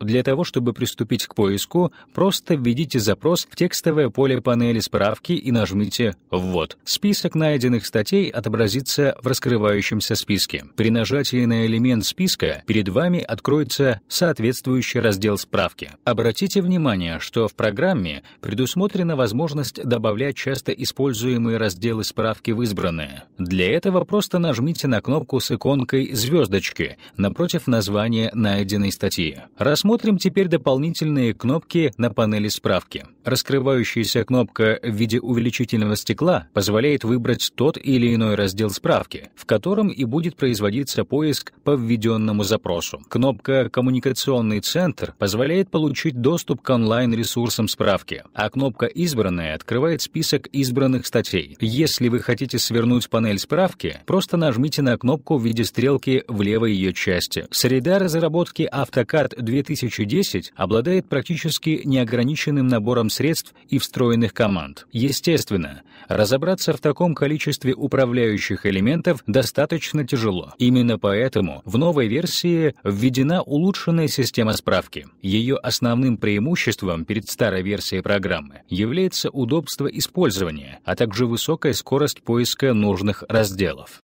Для того, чтобы приступить к поиску, просто введите запрос в текстовое поле панели справки и нажмите «Ввод». Список найденных статей отобразится в раскрывающемся списке. При нажатии на элемент списка перед вами откроется соответствующий раздел справки. Обратите внимание, что в программе предусмотрена возможность добавлять часто используемые разделы справки в избранное. Для этого просто нажмите на кнопку с иконкой звездочки напротив названия найденной статьи. Рассмотрим Рассмотрим теперь дополнительные кнопки на панели справки. Раскрывающаяся кнопка в виде увеличительного стекла позволяет выбрать тот или иной раздел справки, в котором и будет производиться поиск по введенному запросу. Кнопка «Коммуникационный центр» позволяет получить доступ к онлайн-ресурсам справки, а кнопка «Избранная» открывает список избранных статей. Если вы хотите свернуть панель справки, просто нажмите на кнопку в виде стрелки в левой ее части. Среда разработки автокарт 2000 2010 обладает практически неограниченным набором средств и встроенных команд. Естественно, разобраться в таком количестве управляющих элементов достаточно тяжело. Именно поэтому в новой версии введена улучшенная система справки. Ее основным преимуществом перед старой версией программы является удобство использования, а также высокая скорость поиска нужных разделов.